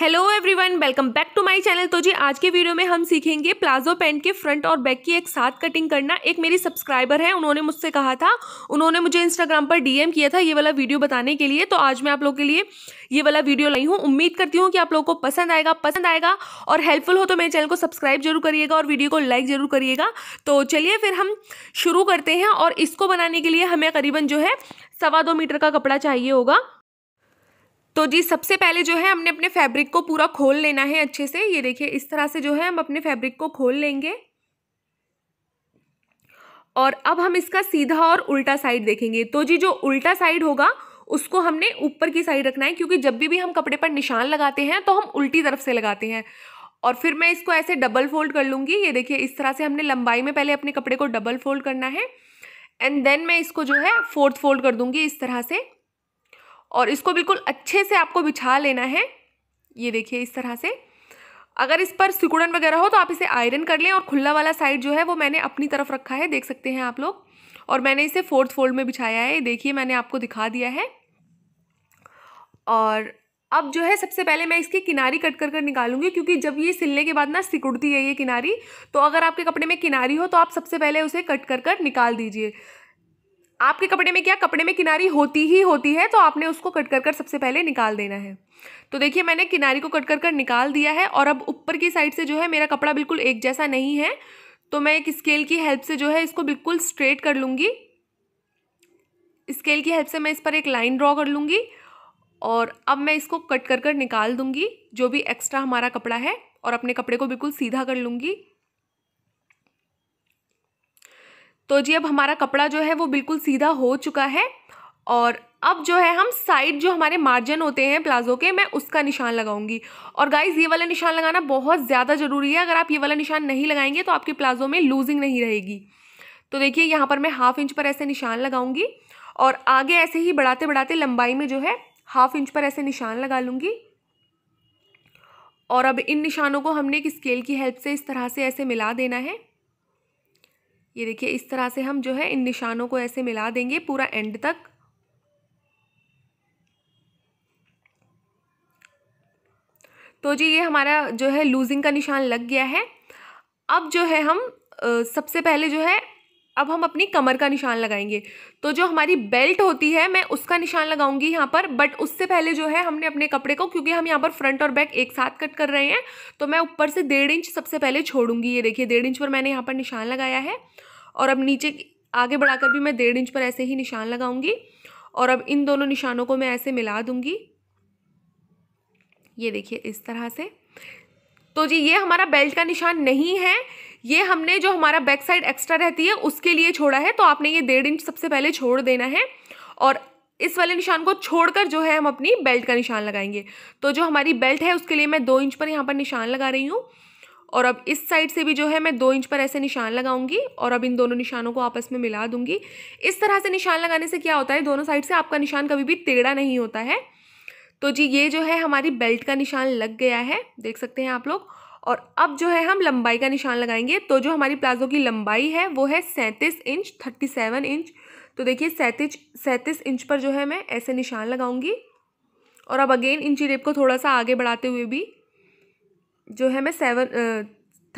hello everyone welcome back to my channel तो जी आज के वीडियो में हम सीखेंगे प्लाजो पैंट के फ्रंट और बैक की एक साथ कटिंग करना एक मेरी सब्सक्राइबर है उन्होंने मुझसे कहा था उन्होंने मुझे इंस्टाग्राम पर डीएम किया था ये वाला वीडियो बताने के लिए तो आज मैं आप लोगों के लिए ये वाला वीडियो लाई हूँ उम्मीद करती हूँ कि आप लोग को पसंद आएगा पसंद आएगा और हेल्पफुल हो तो मेरे चैनल को सब्सक्राइब जरूर करिएगा और वीडियो को लाइक ज़रूर करिएगा तो चलिए फिर हम शुरू करते हैं और इसको बनाने के लिए हमें करीबन जो है सवा दो मीटर का कपड़ा चाहिए होगा तो जी सबसे पहले जो है हमने अपने फैब्रिक को पूरा खोल लेना है अच्छे से ये देखिए इस तरह से जो है हम अपने फैब्रिक को खोल लेंगे और अब हम इसका सीधा और उल्टा साइड देखेंगे तो जी जो उल्टा साइड होगा उसको हमने ऊपर की साइड रखना है क्योंकि जब भी भी हम कपड़े पर निशान लगाते हैं तो हम उल्टी तरफ से लगाते हैं और फिर मैं इसको ऐसे डबल फोल्ड कर लूँगी ये देखिए इस तरह से हमने लंबाई में पहले अपने कपड़े को डबल फोल्ड करना है एंड देन मैं इसको जो है फोर्थ फोल्ड कर दूँगी इस तरह से और इसको बिल्कुल अच्छे से आपको बिछा लेना है ये देखिए इस तरह से अगर इस पर सिकुड़न वगैरह हो तो आप इसे आयरन कर लें और खुला वाला साइड जो है वो मैंने अपनी तरफ रखा है देख सकते हैं आप लोग और मैंने इसे फोर्थ फोल्ड में बिछाया है देखिए मैंने आपको दिखा दिया है और अब जो है सबसे पहले मैं इसकी किनारी कट कर कर निकालूंगी क्योंकि जब ये सिलने के बाद ना सिकुड़ती है ये किनारी तो अगर आपके कपड़े में किनारी हो तो आप सबसे पहले उसे कट कर कर निकाल दीजिए आपके कपड़े में क्या कपड़े में किनारी होती ही होती है तो आपने उसको कट कर कर सबसे पहले निकाल देना है तो देखिए मैंने किनारी को कट कर कर निकाल दिया है और अब ऊपर की साइड से जो है मेरा कपड़ा बिल्कुल एक जैसा नहीं है तो मैं एक स्केल की हेल्प से जो है इसको बिल्कुल स्ट्रेट कर लूँगी स्केल की हेल्प से मैं इस पर एक लाइन ड्रॉ कर लूँगी और अब मैं इसको कट कर कर निकाल दूँगी जो भी एक्स्ट्रा हमारा कपड़ा है और अपने कपड़े को बिल्कुल सीधा कर लूँगी तो जी अब हमारा कपड़ा जो है वो बिल्कुल सीधा हो चुका है और अब जो है हम साइड जो हमारे मार्जिन होते हैं प्लाजो के मैं उसका निशान लगाऊंगी और गाइज ये वाला निशान लगाना बहुत ज़्यादा ज़रूरी है अगर आप ये वाला निशान नहीं लगाएंगे तो आपके प्लाजो में लूजिंग नहीं रहेगी तो देखिए यहाँ पर मैं हाफ इंच पर ऐसे निशान लगाऊंगी और आगे ऐसे ही बढ़ाते बढ़ाते लंबाई में जो है हाफ इंच पर ऐसे निशान लगा लूँगी और अब इन निशानों को हमने एक स्केल की हेल्प से इस तरह से ऐसे मिला देना है ये देखिए इस तरह से हम जो है इन निशानों को ऐसे मिला देंगे पूरा एंड तक तो जी ये हमारा जो है लूजिंग का निशान लग गया है अब जो है हम सबसे पहले जो है अब हम अपनी कमर का निशान लगाएंगे तो जो हमारी बेल्ट होती है मैं उसका निशान लगाऊंगी यहाँ पर बट उससे पहले जो है हमने अपने कपड़े को क्योंकि हम यहाँ पर फ्रंट और बैक एक साथ कट कर रहे हैं तो मैं ऊपर से डेढ़ इंच सबसे पहले छोड़ूंगी ये देखिए डेढ़ इंच पर मैंने यहाँ पर निशान लगाया है और अब नीचे आगे बढ़ाकर भी मैं डेढ़ इंच पर ऐसे ही निशान लगाऊंगी और अब इन दोनों निशानों को मैं ऐसे मिला दूंगी ये देखिए इस तरह से तो जी ये हमारा बेल्ट का निशान नहीं है ये हमने जो हमारा बैक साइड एक्स्ट्रा रहती है उसके लिए छोड़ा है तो आपने ये डेढ़ इंच सबसे पहले छोड़ देना है और इस वाले निशान को छोड़कर जो है हम अपनी बेल्ट का निशान लगाएंगे तो जो हमारी बेल्ट है उसके लिए मैं दो इंच पर यहाँ पर निशान लगा रही हूँ और अब इस साइड से भी जो है मैं दो इंच पर ऐसे निशान लगाऊंगी और अब इन दोनों निशानों को आपस में मिला दूंगी इस तरह से निशान लगाने से क्या होता है दोनों साइड से आपका निशान कभी भी टेढ़ा नहीं होता है तो जी ये जो है हमारी बेल्ट का निशान लग गया है देख सकते हैं आप लोग और अब जो है हम लंबाई का निशान लगाएंगे तो जो हमारी प्लाजो की लंबाई है वो है सैंतीस इंच थर्टी सेवन इंच तो देखिए सैंतीस सैंतीस इंच पर जो है मैं ऐसे निशान लगाऊंगी और अब अगेन इंची रेप को थोड़ा सा आगे बढ़ाते हुए भी जो है मैं सेवन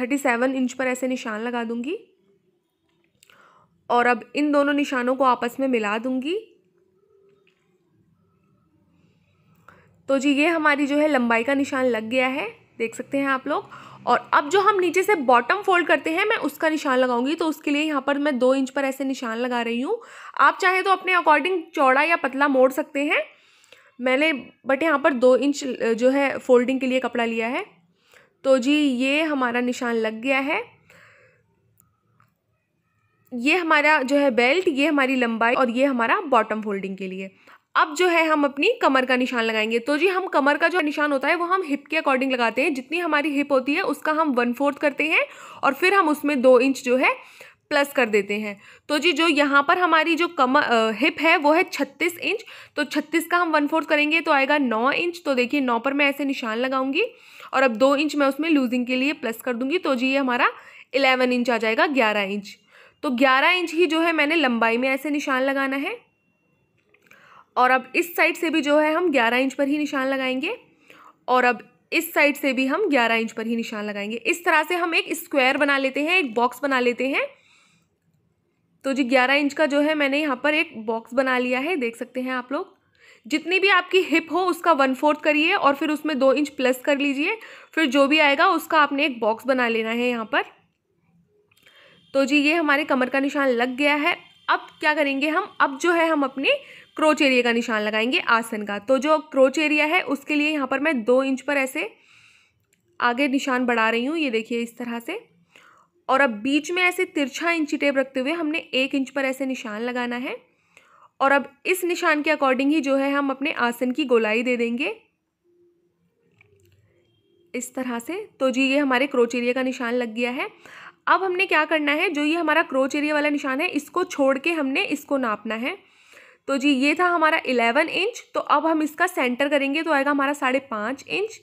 थर्टी सेवन इंच पर ऐसे निशान लगा दूँगी और अब इन दोनों निशानों को आपस में मिला दूँगी तो जी ये हमारी जो है लंबाई का निशान लग गया है देख सकते हैं आप लोग और अब जो हम नीचे से बॉटम फोल्ड करते हैं मैं उसका निशान लगाऊंगी तो उसके लिए यहाँ पर मैं दो इंच पर ऐसे निशान लगा रही हूँ आप चाहे तो अपने अकॉर्डिंग चौड़ा या पतला मोड़ सकते हैं मैंने बट यहाँ पर दो इंच जो है फोल्डिंग के लिए कपड़ा लिया है तो जी ये हमारा निशान लग गया है ये हमारा जो है बेल्ट ये हमारी लंबाई और ये हमारा बॉटम फोल्डिंग के लिए अब जो है हम अपनी कमर का निशान लगाएंगे तो जी हम कमर का जो निशान होता है वो हम हिप के अकॉर्डिंग लगाते हैं जितनी हमारी हिप होती है उसका हम वन फोर्थ करते हैं और फिर हम उसमें दो इंच जो है प्लस कर देते हैं तो जी जो यहाँ पर हमारी जो कम हिप है वो है छत्तीस इंच तो छत्तीस का हम वन फोर्थ करेंगे तो आएगा नौ इंच तो देखिए नौ पर मैं ऐसे निशान लगाऊंगी और अब दो इंच मैं उसमें लूजिंग के लिए प्लस कर दूंगी तो जी ये हमारा इलेवन इंच आ जाएगा ग्यारह इंच तो ग्यारह इंच ही जो है मैंने लंबाई में ऐसे निशान लगाना है और अब इस साइड से भी जो है हम ग्यारह इंच पर ही निशान लगाएंगे और अब इस साइड से भी हम ग्यारह इंच पर ही निशान लगाएंगे इस तरह से हम एक स्क्वायर बना लेते हैं एक बॉक्स बना लेते हैं तो जी ग्यारह इंच का जो है मैंने यहाँ पर एक बॉक्स बना लिया है देख सकते हैं आप लोग जितनी भी आपकी हिप हो उसका वन फोर्थ करिए और फिर उसमें दो इंच प्लस कर लीजिए फिर जो भी आएगा उसका आपने एक बॉक्स बना लेना है यहाँ पर तो जी ये हमारे कमर का निशान लग गया है अब क्या करेंगे हम अब जो है हम अपने क्रोच एरिया का निशान लगाएंगे आसन का तो जो क्रोच एरिया है उसके लिए यहाँ पर मैं दो इंच पर ऐसे आगे निशान बढ़ा रही हूँ ये देखिए इस तरह से और अब बीच में ऐसे तिरछा इंची टेप रखते हुए हमने एक इंच पर ऐसे निशान लगाना है और अब इस निशान के अकॉर्डिंग ही जो है हम अपने आसन की गोलाई दे देंगे इस तरह से तो जी ये हमारे क्रोच एरिया का निशान लग गया है अब हमने क्या करना है जो ये हमारा क्रोच एरिया वाला निशान है इसको छोड़ के हमने इसको नापना है तो जी ये था हमारा इलेवन इंच तो अब हम इसका सेंटर करेंगे तो आएगा हमारा साढ़े पाँच इंच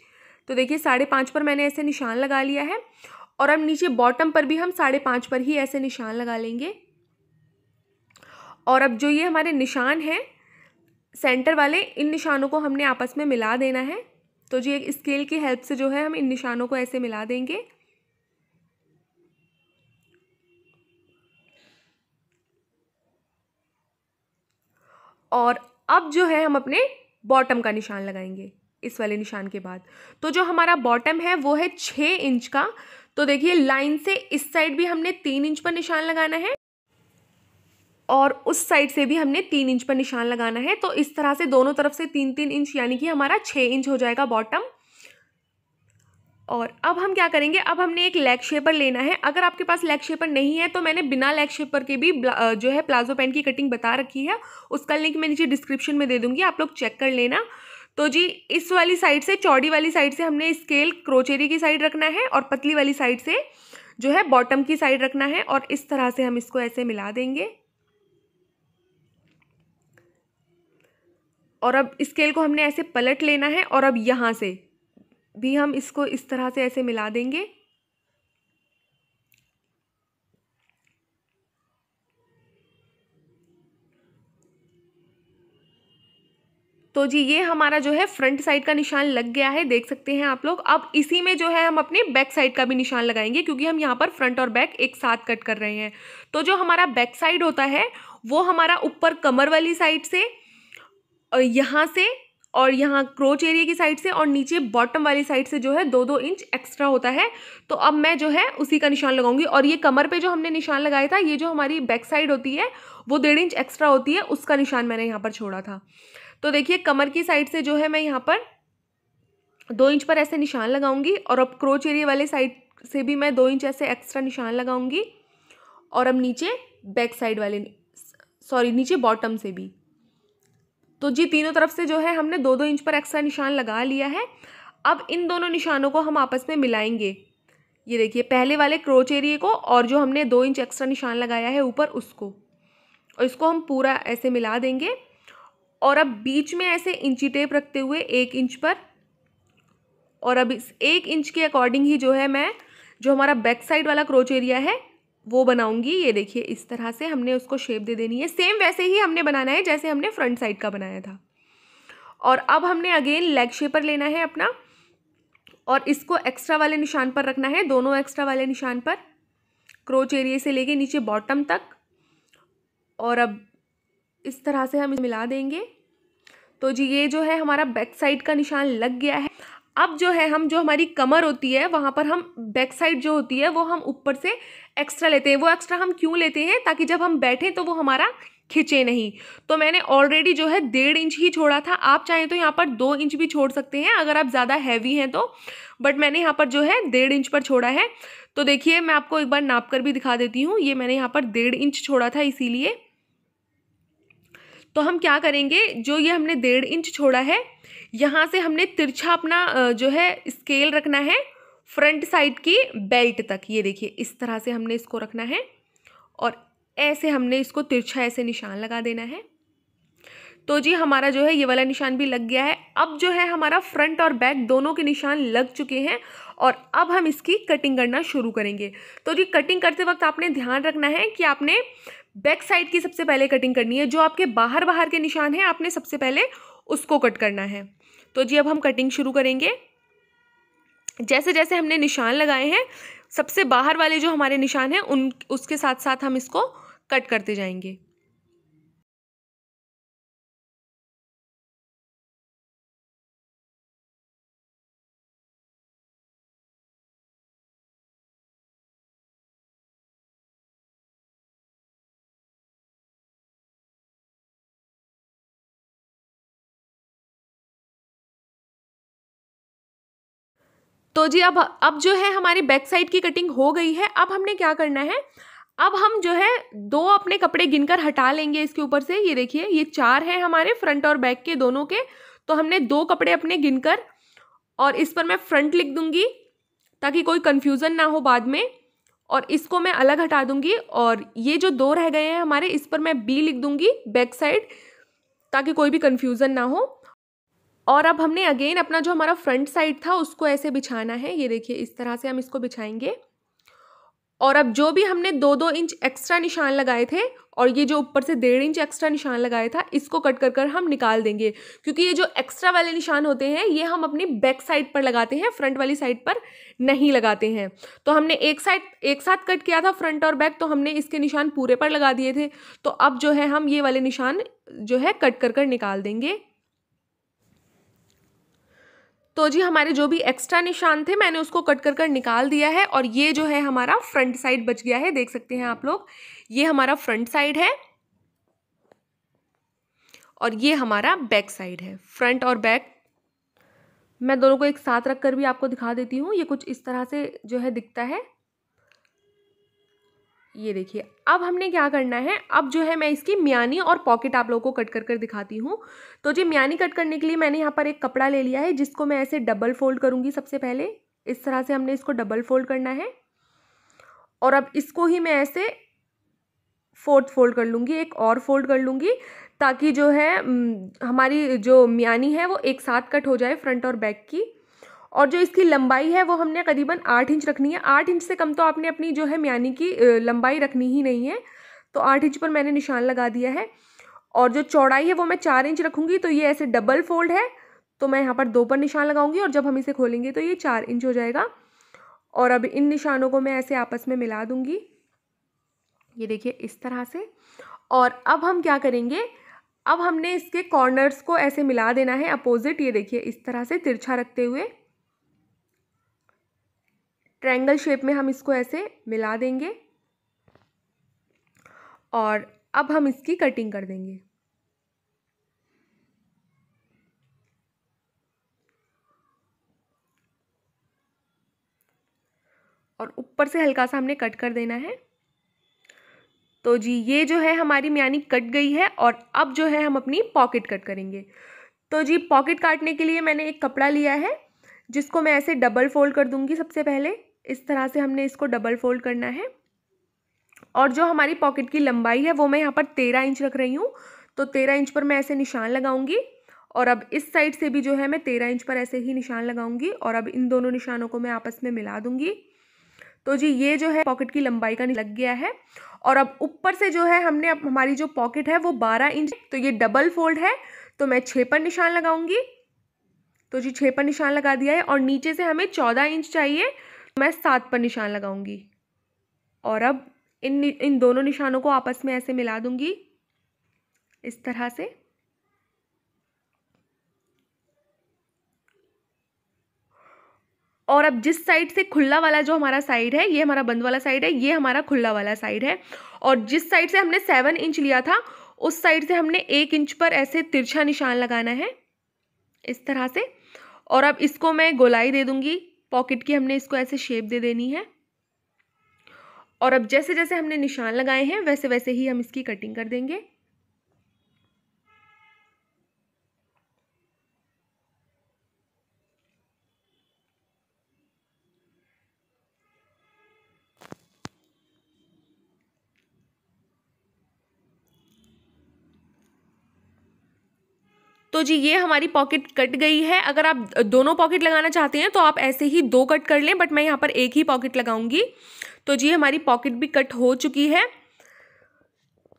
तो देखिए साढ़े पाँच पर मैंने ऐसे निशान लगा लिया है और अब नीचे बॉटम पर भी हम साढ़े पाँच पर ही ऐसे निशान लगा लेंगे और अब जो ये हमारे निशान हैं सेंटर वाले इन निशानों को हमने आपस में मिला देना है तो जी एक स्केल की हेल्प से जो है हम इन निशानों को ऐसे मिला देंगे और अब जो है हम अपने बॉटम का निशान लगाएंगे इस वाले निशान के बाद तो जो हमारा बॉटम है वो है छः इंच का तो देखिए लाइन से इस साइड भी हमने तीन इंच पर निशान लगाना है और उस साइड से भी हमने तीन इंच पर निशान लगाना है तो इस तरह से दोनों तरफ से तीन तीन इंच यानी कि हमारा छः इंच हो जाएगा बॉटम और अब हम क्या करेंगे अब हमने एक लेग शेपर लेना है अगर आपके पास लेग शेपर नहीं है तो मैंने बिना लेग शेपर के भी जो है प्लाजो पैंट की कटिंग बता रखी है उसका लिंक मैं नीचे डिस्क्रिप्शन में दे दूँगी आप लोग चेक कर लेना तो जी इस वाली साइड से चौड़ी वाली साइड से हमने स्केल क्रोचेरी की साइड रखना है और पतली वाली साइड से जो है बॉटम की साइड रखना है और इस तरह से हम इसको ऐसे मिला देंगे और अब स्केल को हमने ऐसे पलट लेना है और अब यहाँ से भी हम इसको इस तरह से ऐसे मिला देंगे तो जी ये हमारा जो है फ्रंट साइड का निशान लग गया है देख सकते हैं आप लोग अब इसी में जो है हम अपने बैक साइड का भी निशान लगाएंगे क्योंकि हम यहाँ पर फ्रंट और बैक एक साथ कट कर रहे हैं तो जो हमारा बैक साइड होता है वो हमारा ऊपर कमर वाली साइड से यहाँ से और यहाँ क्रोच एरिया की साइड से और नीचे बॉटम वाली साइड से जो है दो दो इंच एक्स्ट्रा होता है तो अब मैं जो है उसी का निशान लगाऊंगी और ये कमर पे जो हमने निशान लगाया था ये जो हमारी बैक साइड होती है वो डेढ़ इंच एक्स्ट्रा होती है उसका निशान मैंने यहाँ पर छोड़ा था तो देखिए कमर की साइड से जो है मैं यहाँ पर दो इंच पर ऐसे निशान लगाऊंगी और अब क्रोच एरिया वाले साइड से भी मैं दो इंच ऐसे एक्स्ट्रा निशान लगाऊंगी और अब नीचे बैक साइड वाले सॉरी नीचे बॉटम से भी तो जी तीनों तरफ से जो है हमने दो दो इंच पर एक्स्ट्रा निशान लगा लिया है अब इन दोनों निशानों को हम आपस में मिलाएंगे ये देखिए पहले वाले क्रोच एरिए को और जो हमने दो इंच एक्स्ट्रा निशान लगाया है ऊपर उसको और इसको हम पूरा ऐसे मिला देंगे और अब बीच में ऐसे इंची टेप रखते हुए एक इंच पर और अब इस एक इंच के अकॉर्डिंग ही जो है मैं जो हमारा बैक साइड वाला क्रोच एरिया है वो बनाऊंगी ये देखिए इस तरह से हमने उसको शेप दे देनी है सेम वैसे ही हमने बनाना है जैसे हमने फ्रंट साइड का बनाया था और अब हमने अगेन लेग शेपर लेना है अपना और इसको एक्स्ट्रा वाले निशान पर रखना है दोनों एक्स्ट्रा वाले निशान पर क्रोच एरिए से लेके नीचे बॉटम तक और अब इस तरह से हम मिला देंगे तो जी ये जो है हमारा बैक साइड का निशान लग गया है अब जो है हम जो हमारी कमर होती है वहाँ पर हम बैक साइड जो होती है वो हम ऊपर से एक्स्ट्रा लेते हैं वो एक्स्ट्रा हम क्यों लेते हैं ताकि जब हम बैठें तो वो हमारा खिंचे नहीं तो मैंने ऑलरेडी जो है डेढ़ इंच ही छोड़ा था आप चाहें तो यहाँ पर दो इंच भी छोड़ सकते हैं अगर आप ज़्यादा हैवी हैं तो बट मैंने यहाँ पर जो है डेढ़ इंच पर छोड़ा है तो देखिए मैं आपको एक बार नाप कर भी दिखा देती हूँ ये मैंने यहाँ पर डेढ़ इंच छोड़ा था इसीलिए तो हम क्या करेंगे जो ये हमने डेढ़ इंच छोड़ा है यहाँ से हमने तिरछा अपना जो है स्केल रखना है फ्रंट साइड की बेल्ट तक ये देखिए इस तरह से हमने इसको रखना है और ऐसे हमने इसको तिरछा ऐसे निशान लगा देना है तो जी हमारा जो है ये वाला निशान भी लग गया है अब जो है हमारा फ्रंट और बैक दोनों के निशान लग चुके हैं और अब हम इसकी कटिंग करना शुरू करेंगे तो जी कटिंग करते वक्त आपने ध्यान रखना है कि आपने बैक साइड की सबसे पहले कटिंग करनी है जो आपके बाहर बाहर के निशान हैं आपने सबसे पहले उसको कट करना है तो जी अब हम कटिंग शुरू करेंगे जैसे जैसे हमने निशान लगाए हैं सबसे बाहर वाले जो हमारे निशान हैं उन उसके साथ साथ हम इसको कट करते जाएंगे तो जी अब अब जो है हमारी बैक साइड की कटिंग हो गई है अब हमने क्या करना है अब हम जो है दो अपने कपड़े गिनकर हटा लेंगे इसके ऊपर से ये देखिए ये चार हैं हमारे फ्रंट और बैक के दोनों के तो हमने दो कपड़े अपने गिनकर और इस पर मैं फ्रंट लिख दूंगी ताकि कोई कन्फ्यूज़न ना हो बाद में और इसको मैं अलग हटा दूंगी और ये जो दो रह गए हैं हमारे इस पर मैं बी लिख दूंगी बैक साइड ताकि कोई भी कन्फ्यूज़न ना हो और अब हमने अगेन अपना जो हमारा फ्रंट साइड था उसको ऐसे बिछाना है ये देखिए इस तरह से हम इसको बिछाएंगे और अब जो भी हमने दो दो इंच एक्स्ट्रा निशान लगाए थे और ये जो ऊपर से डेढ़ इंच एक्स्ट्रा निशान लगाया था इसको कट कर कर हम निकाल देंगे क्योंकि ये जो एक्स्ट्रा वाले निशान होते हैं ये हम अपनी बैक साइड पर लगाते हैं फ्रंट वाली साइड पर नहीं लगाते हैं तो हमने एक साइड एक साथ कट किया था फ्रंट और बैक तो हमने इसके निशान पूरे पर लगा दिए थे तो अब जो है हम ये वाले निशान जो है कट कर कर निकाल देंगे तो जी हमारे जो भी एक्स्ट्रा निशान थे मैंने उसको कट कर कर निकाल दिया है और ये जो है हमारा फ्रंट साइड बच गया है देख सकते हैं आप लोग ये हमारा फ्रंट साइड है और ये हमारा बैक साइड है फ्रंट और बैक मैं दोनों को एक साथ रख कर भी आपको दिखा देती हूँ ये कुछ इस तरह से जो है दिखता है ये देखिए अब हमने क्या करना है अब जो है मैं इसकी मियानी और पॉकेट आप लोगों को कट कर कर दिखाती हूँ तो जी मियानी कट करने के लिए मैंने यहाँ पर एक कपड़ा ले लिया है जिसको मैं ऐसे डबल फोल्ड करूँगी सबसे पहले इस तरह से हमने इसको डबल फोल्ड करना है और अब इसको ही मैं ऐसे फोर्थ फोल्ड कर लूँगी एक और फोल्ड कर लूँगी ताकि जो है हम्म, हमारी जो मियानी है वो एक साथ कट हो जाए फ्रंट और बैक की और जो इसकी लंबाई है वो हमने करीबन आठ इंच रखनी है आठ इंच से कम तो आपने अपनी जो है म्यानी की लंबाई रखनी ही नहीं है तो आठ इंच पर मैंने निशान लगा दिया है और जो चौड़ाई है वो मैं चार इंच रखूँगी तो ये ऐसे डबल फोल्ड है तो मैं यहाँ पर दो पर निशान लगाऊंगी और जब हम इसे खोलेंगे तो ये चार इंच हो जाएगा और अब इन निशानों को मैं ऐसे आपस में मिला दूँगी ये देखिए इस तरह से और अब हम क्या करेंगे अब हमने इसके कॉर्नर्स को ऐसे मिला देना है अपोजिट ये देखिए इस तरह से तिरछा रखते हुए ट्रायंगल शेप में हम इसको ऐसे मिला देंगे और अब हम इसकी कटिंग कर देंगे और ऊपर से हल्का सा हमने कट कर देना है तो जी ये जो है हमारी म्यानी कट गई है और अब जो है हम अपनी पॉकेट कट करेंगे तो जी पॉकेट काटने के लिए मैंने एक कपड़ा लिया है जिसको मैं ऐसे डबल फोल्ड कर दूंगी सबसे पहले इस तरह से हमने इसको डबल फोल्ड करना है और जो हमारी पॉकेट की लंबाई है वो मैं यहाँ पर तेरह इंच रख रही हूँ तो तेरह इंच पर मैं ऐसे निशान लगाऊंगी और अब इस साइड से भी जो है मैं तेरह इंच पर ऐसे ही निशान लगाऊंगी और अब इन दोनों निशानों को मैं आपस में मिला दूंगी तो जी ये जो है पॉकेट की लंबाई का लग गया है और अब ऊपर से जो है हमने अब हमारी जो पॉकेट है वो बारह इंच तो ये डबल फोल्ड है तो मैं छः पर निशान लगाऊंगी तो जी छः पर निशान लगा दिया है और नीचे से हमें चौदह इंच चाहिए मैं सात पर निशान लगाऊंगी और अब इन इन दोनों निशानों को आपस में ऐसे मिला दूंगी इस तरह से और अब जिस साइड से खुला वाला जो हमारा साइड है ये हमारा बंद वाला साइड है ये हमारा खुला वाला साइड है और जिस साइड से हमने सेवन इंच लिया था उस साइड से हमने एक इंच पर ऐसे तिरछा निशान लगाना है इस तरह से और अब इसको मैं गोलाई दे दूंगी पॉकेट की हमने इसको ऐसे शेप दे देनी है और अब जैसे जैसे हमने निशान लगाए हैं वैसे वैसे ही हम इसकी कटिंग कर देंगे तो जी ये हमारी पॉकेट कट गई है अगर आप दोनों पॉकेट लगाना चाहते हैं तो आप ऐसे ही दो कट कर लें बट मैं यहाँ पर एक ही पॉकेट लगाऊंगी तो जी हमारी पॉकेट भी कट हो चुकी है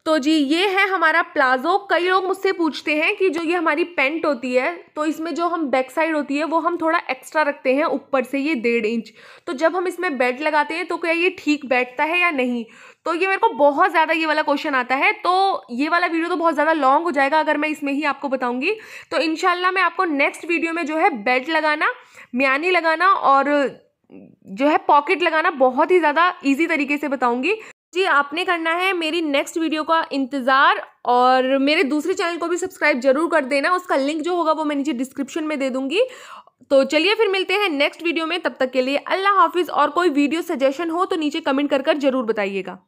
तो जी ये है हमारा प्लाजो कई लोग मुझसे पूछते हैं कि जो ये हमारी पेंट होती है तो इसमें जो हम बैक साइड होती है वो हम थोड़ा एक्स्ट्रा रखते हैं ऊपर से ये डेढ़ इंच तो जब हम इसमें बेल्ट लगाते हैं तो क्या ये ठीक बैठता है या नहीं तो ये मेरे को बहुत ज़्यादा ये वाला क्वेश्चन आता है तो ये वाला वीडियो तो बहुत ज़्यादा लॉन्ग हो जाएगा अगर मैं इसमें ही आपको बताऊँगी तो इन मैं आपको नेक्स्ट वीडियो में जो है बेल्ट लगाना म्यानी लगाना और जो है पॉकेट लगाना बहुत ही ज़्यादा ईजी तरीके से बताऊँगी जी आपने करना है मेरी नेक्स्ट वीडियो का इंतज़ार और मेरे दूसरे चैनल को भी सब्सक्राइब जरूर कर देना उसका लिंक जो होगा वो मैं नीचे डिस्क्रिप्शन में दे दूंगी तो चलिए फिर मिलते हैं नेक्स्ट वीडियो में तब तक के लिए अल्लाह हाफिज़ और कोई वीडियो सजेशन हो तो नीचे कमेंट कर कर ज़रूर बताइएगा